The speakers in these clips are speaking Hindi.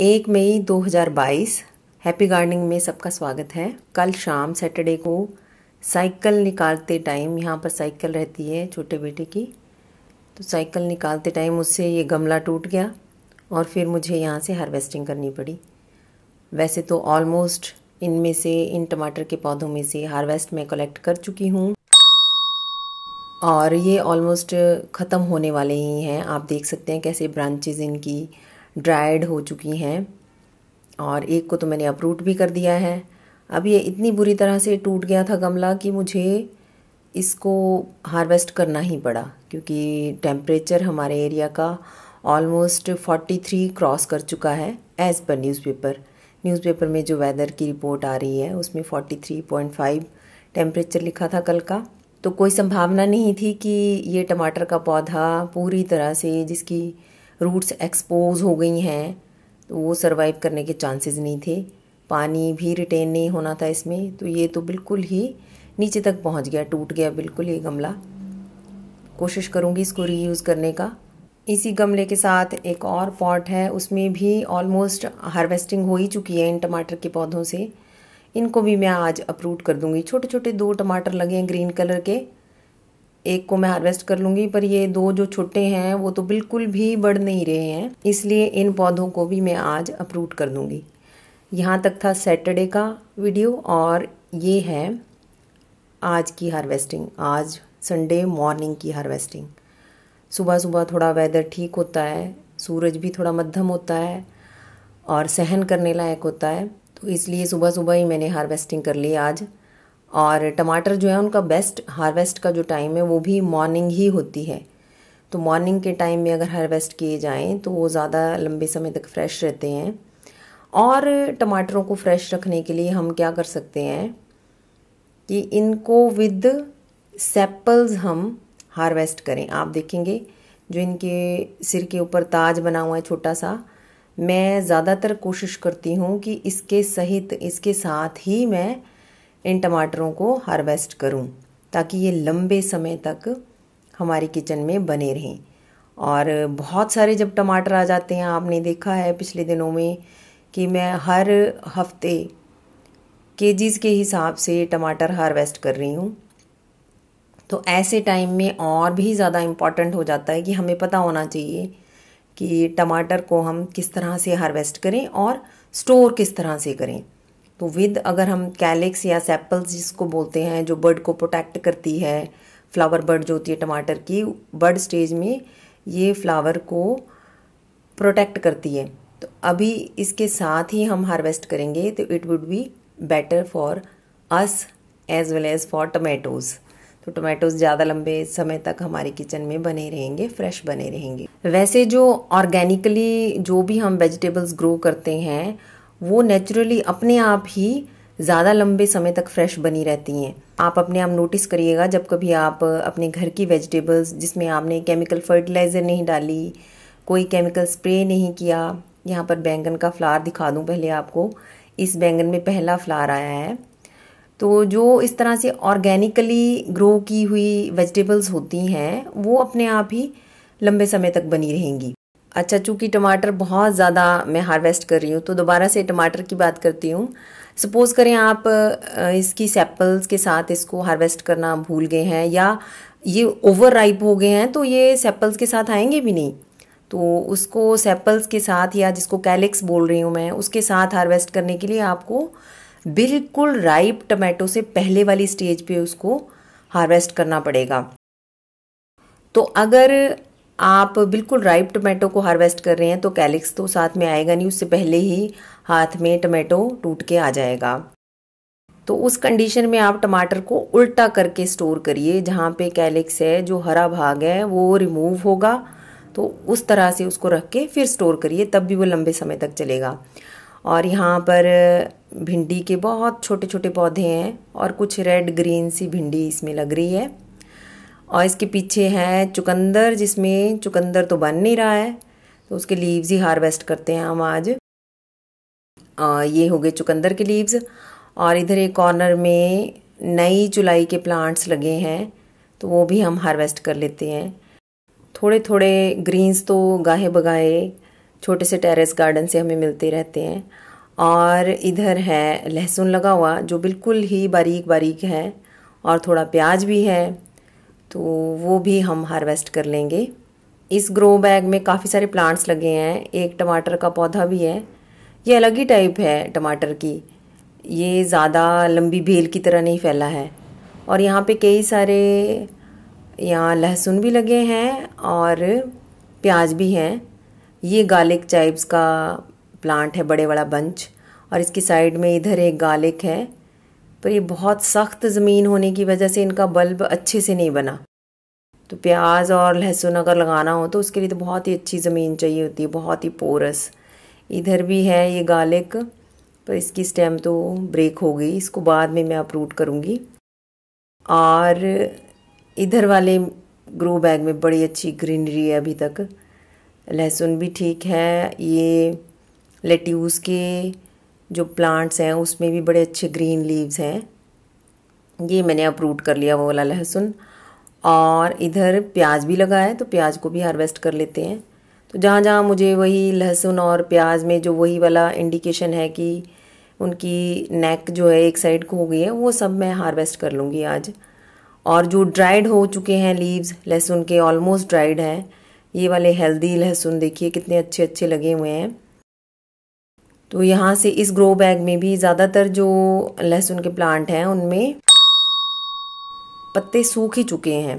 एक मई 2022 हैप्पी गार्डनिंग में सबका स्वागत है कल शाम सैटरडे को साइकिल निकालते टाइम यहाँ पर साइकिल रहती है छोटे बेटे की तो साइकिल निकालते टाइम उससे ये गमला टूट गया और फिर मुझे यहाँ से हार्वेस्टिंग करनी पड़ी वैसे तो ऑलमोस्ट इनमें से इन टमाटर के पौधों में से हार्वेस्ट मैं कलेक्ट कर चुकी हूँ और ये ऑलमोस्ट ख़त्म होने वाले ही हैं आप देख सकते हैं कैसे ब्रांचेज इनकी ड्राइड हो चुकी हैं और एक को तो मैंने अपरूट भी कर दिया है अब ये इतनी बुरी तरह से टूट गया था गमला कि मुझे इसको हार्वेस्ट करना ही पड़ा क्योंकि टेम्परेचर हमारे एरिया का ऑलमोस्ट 43 क्रॉस कर चुका है एज़ पर न्यूज़पेपर न्यूज़पेपर में जो वेदर की रिपोर्ट आ रही है उसमें 43.5 टेम्परेचर लिखा था कल का तो कोई संभावना नहीं थी कि ये टमाटर का पौधा पूरी तरह से जिसकी रूट्स एक्सपोज हो गई हैं तो वो सर्वाइव करने के चांसेस नहीं थे पानी भी रिटेन नहीं होना था इसमें तो ये तो बिल्कुल ही नीचे तक पहुंच गया टूट गया बिल्कुल ये गमला कोशिश करूँगी इसको रीयूज़ करने का इसी गमले के साथ एक और पॉट है उसमें भी ऑलमोस्ट हार्वेस्टिंग हो ही चुकी है इन टमाटर के पौधों से इनको भी मैं आज अप्रूट कर दूंगी छोटे छोटे दो टमाटर लगे हैं ग्रीन कलर के एक को मैं हार्वेस्ट कर लूँगी पर ये दो जो छोटे हैं वो तो बिल्कुल भी बढ़ नहीं रहे हैं इसलिए इन पौधों को भी मैं आज अप्रूट कर दूँगी यहाँ तक था सैटरडे का वीडियो और ये है आज की हार्वेस्टिंग आज संडे मॉर्निंग की हार्वेस्टिंग सुबह सुबह थोड़ा वेदर ठीक होता है सूरज भी थोड़ा मध्यम होता है और सहन करने लायक होता है तो इसलिए सुबह सुबह ही मैंने हार्वेस्टिंग कर ली आज और टमाटर जो है उनका बेस्ट हार्वेस्ट का जो टाइम है वो भी मॉर्निंग ही होती है तो मॉर्निंग के टाइम में अगर हार्वेस्ट किए जाएँ तो वो ज़्यादा लंबे समय तक फ्रेश रहते हैं और टमाटरों को फ्रेश रखने के लिए हम क्या कर सकते हैं कि इनको विद सेप्पल्स हम हार्वेस्ट करें आप देखेंगे जो इनके सिर के ऊपर ताज बना हुआ है छोटा सा मैं ज़्यादातर कोशिश करती हूँ कि इसके सहित इसके साथ ही मैं इन टमाटरों को हार्वेस्ट करूं ताकि ये लंबे समय तक हमारे किचन में बने रहें और बहुत सारे जब टमाटर आ जाते हैं आपने देखा है पिछले दिनों में कि मैं हर हफ्ते केजीज़ के हिसाब से टमाटर हार्वेस्ट कर रही हूँ तो ऐसे टाइम में और भी ज़्यादा इम्पॉर्टेंट हो जाता है कि हमें पता होना चाहिए कि टमाटर को हम किस तरह से हार्वेस्ट करें और स्टोर किस तरह से करें तो विद अगर हम कैलिक्स या सेप्पल्स जिसको बोलते हैं जो बर्ड को प्रोटेक्ट करती है फ्लावर बर्ड जो होती है टमाटर की बर्ड स्टेज में ये फ्लावर को प्रोटेक्ट करती है तो अभी इसके साथ ही हम हार्वेस्ट करेंगे तो it would be better for us as well as for tomatoes तो टोमेटोज़ ज़्यादा लंबे समय तक हमारे किचन में बने रहेंगे फ्रेश बने रहेंगे वैसे जो ऑर्गेनिकली जो भी हम वेजिटेबल्स ग्रो करते हैं वो नेचुरली अपने आप ही ज़्यादा लंबे समय तक फ्रेश बनी रहती हैं आप अपने आप नोटिस करिएगा जब कभी आप अपने घर की वेजिटेबल्स जिसमें आपने केमिकल फर्टिलाइज़र नहीं डाली कोई केमिकल स्प्रे नहीं किया यहाँ पर बैंगन का फ्लावर दिखा दूँ पहले आपको इस बैंगन में पहला फ्लावर आया है तो जो इस तरह से ऑर्गेनिकली ग्रो की हुई वेजिटेबल्स होती हैं वो अपने आप ही लंबे समय तक बनी रहेंगी अच्छा चूँकि टमाटर बहुत ज़्यादा मैं हार्वेस्ट कर रही हूँ तो दोबारा से टमाटर की बात करती हूँ सपोज़ करें आप इसकी सेप्पल्स के साथ इसको हार्वेस्ट करना भूल गए हैं या ये ओवर राइप हो गए हैं तो ये सेप्पल्स के साथ आएंगे भी नहीं तो उसको सेप्पल्स के साथ या जिसको कैलिक्स बोल रही हूँ मैं उसके साथ हार्वेस्ट करने के लिए आपको बिल्कुल राइप टमाटो से पहले वाली स्टेज पे उसको हार्वेस्ट करना पड़ेगा तो अगर आप बिल्कुल राइप टमाटो को हार्वेस्ट कर रहे हैं तो कैलिक्स तो साथ में आएगा नहीं उससे पहले ही हाथ में टमाटो टूट के आ जाएगा तो उस कंडीशन में आप टमाटर को उल्टा करके स्टोर करिए जहाँ पे कैलिक्स है जो हरा भाग है वो रिमूव होगा तो उस तरह से उसको रख के फिर स्टोर करिए तब भी वो लंबे समय तक चलेगा और यहाँ पर भिंडी के बहुत छोटे छोटे पौधे हैं और कुछ रेड ग्रीन सी भिंडी इसमें लग रही है और इसके पीछे है चुकंदर जिसमें चुकंदर तो बन नहीं रहा है तो उसके लीव्स ही हार्वेस्ट करते हैं हम आज और ये हो गए चुकंदर के लीव्स और इधर एक कॉर्नर में नई चुलाई के प्लांट्स लगे हैं तो वो भी हम हार्वेस्ट कर लेते हैं थोड़े थोड़े ग्रीन्स तो गाहे बगाहे छोटे से टेरेस गार्डन से हमें मिलते रहते हैं और इधर है लहसुन लगा हुआ जो बिल्कुल ही बारीक बारीक है और थोड़ा प्याज भी है तो वो भी हम हार्वेस्ट कर लेंगे इस ग्रो बैग में काफ़ी सारे प्लांट्स लगे हैं एक टमाटर का पौधा भी है ये अलग ही टाइप है टमाटर की ये ज़्यादा लंबी भेल की तरह नहीं फैला है और यहाँ पे कई सारे यहाँ लहसुन भी लगे हैं और प्याज भी हैं ये गार्लिक चाइब्स का प्लांट है बड़े वाला बंच और इसकी साइड में इधर एक गार्लिक है तो ये बहुत सख्त ज़मीन होने की वजह से इनका बल्ब अच्छे से नहीं बना तो प्याज और लहसुन अगर लगाना हो तो उसके लिए तो बहुत ही अच्छी ज़मीन चाहिए होती है बहुत ही पोरस इधर भी है ये गार्लिक पर इसकी स्टेम तो ब्रेक हो गई इसको बाद में मैं अपरूट करूँगी और इधर वाले ग्रो बैग में बड़ी अच्छी ग्रीनरी है अभी तक लहसुन भी ठीक है ये लेट्यूज़ के जो प्लांट्स हैं उसमें भी बड़े अच्छे ग्रीन लीव्स हैं ये मैंने अप्रूट कर लिया वो वाला लहसुन और इधर प्याज भी लगा है तो प्याज को भी हार्वेस्ट कर लेते हैं तो जहाँ जहाँ मुझे वही लहसुन और प्याज में जो वही वाला इंडिकेशन है कि उनकी नेक जो है एक साइड को हो गई है वो सब मैं हार्वेस्ट कर लूँगी आज और जो ड्राइड हो चुके हैं लीव्स लहसुन के ऑलमोस्ट ड्राइड हैं ये वाले हेल्दी लहसुन देखिए कितने अच्छे अच्छे लगे हुए हैं तो यहाँ से इस ग्रो बैग में भी ज़्यादातर जो लहसुन के प्लांट हैं उनमें पत्ते सूख ही चुके हैं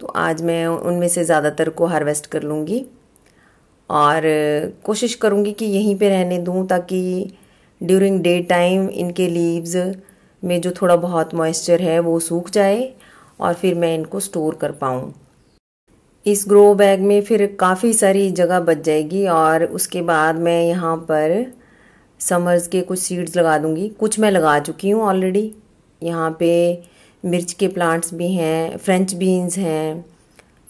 तो आज मैं उनमें से ज़्यादातर को हार्वेस्ट कर लूँगी और कोशिश करूँगी कि यहीं पे रहने दूँ ताकि ड्यूरिंग डे टाइम इनके लीव्स में जो थोड़ा बहुत मॉइस्चर है वो सूख जाए और फिर मैं इनको स्टोर कर पाऊँ इस ग्रो बैग में फिर काफ़ी सारी जगह बच जाएगी और उसके बाद मैं यहाँ पर समर्स के कुछ सीड्स लगा दूँगी कुछ मैं लगा चुकी हूँ ऑलरेडी यहाँ पे मिर्च के प्लांट्स भी हैं फ्रेंच बीन्स हैं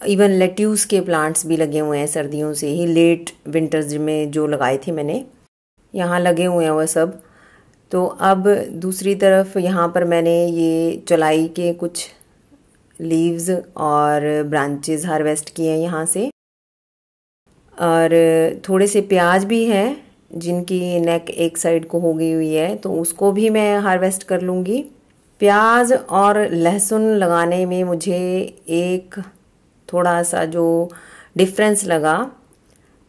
इवन लेट्यूस के प्लांट्स भी लगे हुए हैं सर्दियों से ही लेट विंटर्स में जो लगाए थे मैंने यहाँ लगे हुए हैं वह सब तो अब दूसरी तरफ यहाँ पर मैंने ये चलाई के कुछ लीव्स और ब्रांचेस हार्वेस्ट किए हैं यहाँ से और थोड़े से प्याज भी हैं जिनकी नेक एक साइड को हो गई हुई है तो उसको भी मैं हार्वेस्ट कर लूँगी प्याज और लहसुन लगाने में मुझे एक थोड़ा सा जो डिफरेंस लगा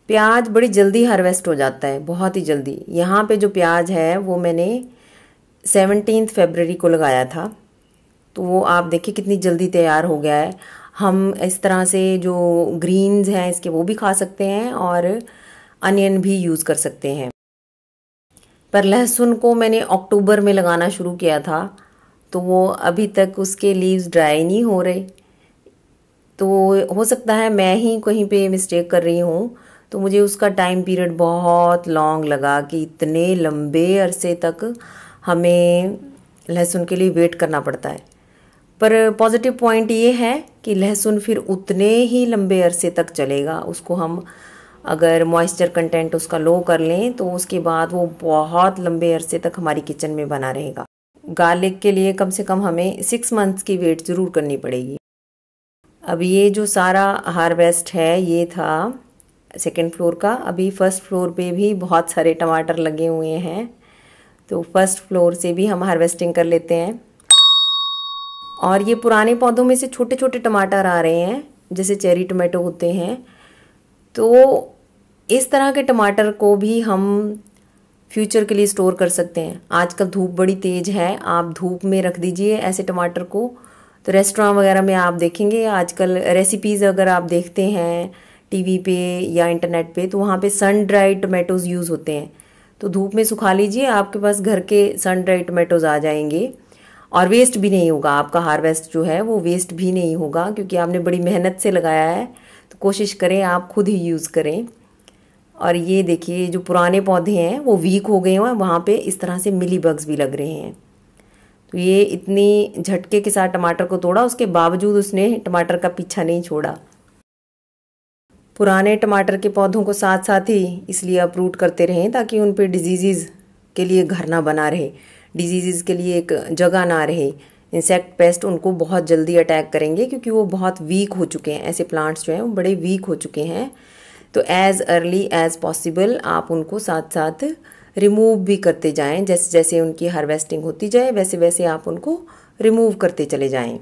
प्याज बड़ी जल्दी हार्वेस्ट हो जाता है बहुत ही जल्दी यहाँ पे जो प्याज है वो मैंने सेवनटीन फेबररी को लगाया था तो वो आप देखिए कितनी जल्दी तैयार हो गया है हम इस तरह से जो ग्रीन्स हैं इसके वो भी खा सकते हैं और अनियन भी यूज़ कर सकते हैं पर लहसुन को मैंने अक्टूबर में लगाना शुरू किया था तो वो अभी तक उसके लीव्स ड्राई नहीं हो रहे तो हो सकता है मैं ही कहीं पे मिस्टेक कर रही हूँ तो मुझे उसका टाइम पीरियड बहुत लॉन्ग लगा कि इतने लंबे अरसे तक हमें लहसुन के लिए वेट करना पड़ता है पर पॉजिटिव पॉइंट ये है कि लहसुन फिर उतने ही लंबे अरसे तक चलेगा उसको हम अगर मॉइस्चर कंटेंट उसका लो कर लें तो उसके बाद वो बहुत लंबे अरसे तक हमारी किचन में बना रहेगा गार्लिक के लिए कम से कम हमें सिक्स मंथ्स की वेट ज़रूर करनी पड़ेगी अब ये जो सारा हार्वेस्ट है ये था सेकेंड फ्लोर का अभी फर्स्ट फ्लोर पे भी बहुत सारे टमाटर लगे हुए हैं तो फर्स्ट फ्लोर से भी हम हार्वेस्टिंग कर लेते हैं और ये पुराने पौधों में से छोटे छोटे टमाटर आ रहे हैं जैसे चेरी टमाटो होते हैं तो इस तरह के टमाटर को भी हम फ्यूचर के लिए स्टोर कर सकते हैं आजकल धूप बड़ी तेज़ है आप धूप में रख दीजिए ऐसे टमाटर को तो रेस्टोरेंट वगैरह में आप देखेंगे आजकल रेसिपीज़ अगर आप देखते हैं टीवी पे या इंटरनेट पे तो वहाँ पे सन ड्राई टोमेटोज़ यूज़ होते हैं तो धूप में सुखा लीजिए आपके पास घर के सन ड्राई टोमेटोज़ आ जाएंगे और वेस्ट भी नहीं होगा आपका हार्वेस्ट जो है वो वेस्ट भी नहीं होगा क्योंकि आपने बड़ी मेहनत से लगाया है तो कोशिश करें आप खुद ही यूज़ करें और ये देखिए जो पुराने पौधे हैं वो वीक हो गए हैं वहाँ पे इस तरह से मिली बग्स भी लग रहे हैं तो ये इतनी झटके के साथ टमाटर को तोड़ा उसके बावजूद उसने टमाटर का पीछा नहीं छोड़ा पुराने टमाटर के पौधों को साथ साथ ही इसलिए अपरूट करते रहें ताकि उन पर डिजीज़ के लिए घर ना बना रहे डिजीज़ के लिए एक जगह ना रहे इंसेक्ट पेस्ट उनको बहुत जल्दी अटैक करेंगे क्योंकि वो बहुत वीक हो चुके हैं ऐसे प्लांट्स जो हैं वो बड़े वीक हो चुके हैं तो एज़ अर्ली एज़ पॉसिबल आप उनको साथ साथ रिमूव भी करते जाएं जैसे जैसे उनकी हार्वेस्टिंग होती जाए वैसे वैसे आप उनको रिमूव करते चले जाएं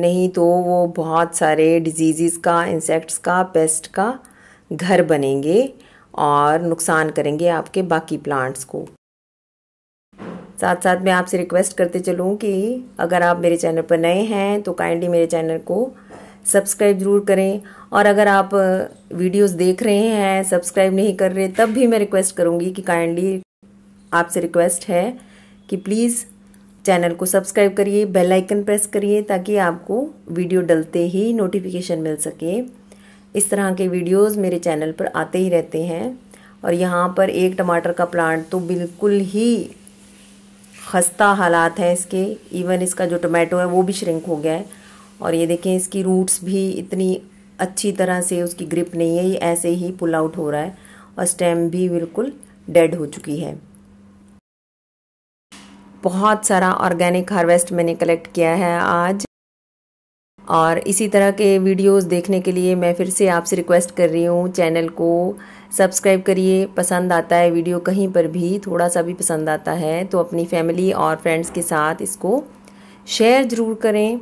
नहीं तो वो बहुत सारे डिजीज़ का इंसेक्ट्स का पेस्ट का घर बनेंगे और नुकसान करेंगे आपके बाकी प्लांट्स को साथ साथ मैं आपसे रिक्वेस्ट करते चलूँ कि अगर आप मेरे चैनल पर नए हैं तो काइंडली मेरे चैनल को सब्सक्राइब ज़रूर करें और अगर आप वीडियोस देख रहे हैं सब्सक्राइब नहीं कर रहे तब भी मैं रिक्वेस्ट करूँगी कि काइंडली आपसे रिक्वेस्ट है कि प्लीज़ चैनल को सब्सक्राइब करिए बेल आइकन प्रेस करिए ताकि आपको वीडियो डलते ही नोटिफिकेशन मिल सके इस तरह के वीडियोस मेरे चैनल पर आते ही रहते हैं और यहाँ पर एक टमाटर का प्लांट तो बिल्कुल ही खस्ता हालात है इसके इवन इसका जो टमाटो है वो भी श्रिंक हो गया है और ये देखें इसकी रूट्स भी इतनी अच्छी तरह से उसकी ग्रिप नहीं है ये ऐसे ही पुल आउट हो रहा है और स्टेम भी बिल्कुल डेड हो चुकी है बहुत सारा ऑर्गेनिक हार्वेस्ट मैंने कलेक्ट किया है आज और इसी तरह के वीडियोस देखने के लिए मैं फिर से आपसे रिक्वेस्ट कर रही हूँ चैनल को सब्सक्राइब करिए पसंद आता है वीडियो कहीं पर भी थोड़ा सा भी पसंद आता है तो अपनी फैमिली और फ्रेंड्स के साथ इसको शेयर ज़रूर करें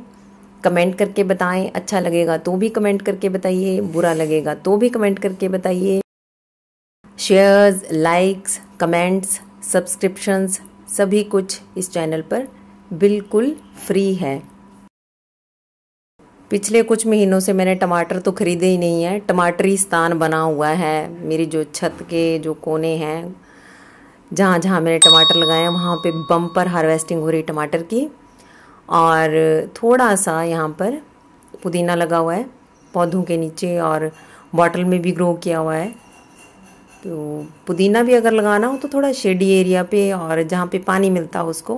कमेंट करके बताएं अच्छा लगेगा तो भी कमेंट करके बताइए बुरा लगेगा तो भी कमेंट करके बताइए शेयर्स लाइक्स कमेंट्स सब्सक्रिप्शंस सभी कुछ इस चैनल पर बिल्कुल फ्री है पिछले कुछ महीनों से मैंने टमाटर तो खरीदे ही नहीं है टमाटरी स्थान बना हुआ है मेरी जो छत के जो कोने हैं जहाँ जहाँ मैंने टमाटर लगाए हैं वहाँ पे बम्पर हार्वेस्टिंग हो रही टमाटर की और थोड़ा सा यहाँ पर पुदीना लगा हुआ है पौधों के नीचे और बॉटल में भी ग्रो किया हुआ है तो पुदीना भी अगर लगाना हो तो थोड़ा शेडी एरिया पे और जहाँ पे पानी मिलता हो उसको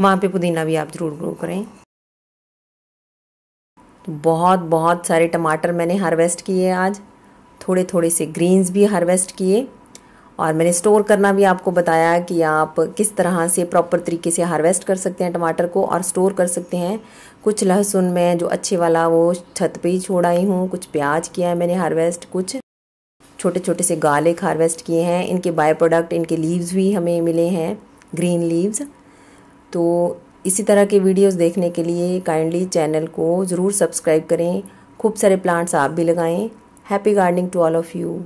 वहाँ पे पुदीना भी आप ज़रूर ग्रो करें तो बहुत बहुत सारे टमाटर मैंने हार्वेस्ट किए आज थोड़े थोड़े से ग्रीन्स भी हार्वेस्ट किए और मैंने स्टोर करना भी आपको बताया कि आप किस तरह से प्रॉपर तरीके से हार्वेस्ट कर सकते हैं टमाटर को और स्टोर कर सकते हैं कुछ लहसुन में जो अच्छे वाला वो छत पे ही छोड़ आई हूँ कुछ प्याज किया है मैंने हार्वेस्ट कुछ छोटे छोटे से गार्लिक हार्वेस्ट किए हैं इनके बाय प्रोडक्ट इनके लीव्स भी हमें मिले हैं ग्रीन लीव्स तो इसी तरह के वीडियोस देखने के लिए काइंडली चैनल को ज़रूर सब्सक्राइब करें खूब सारे प्लांट्स आप भी लगाएं happy gardening to all of you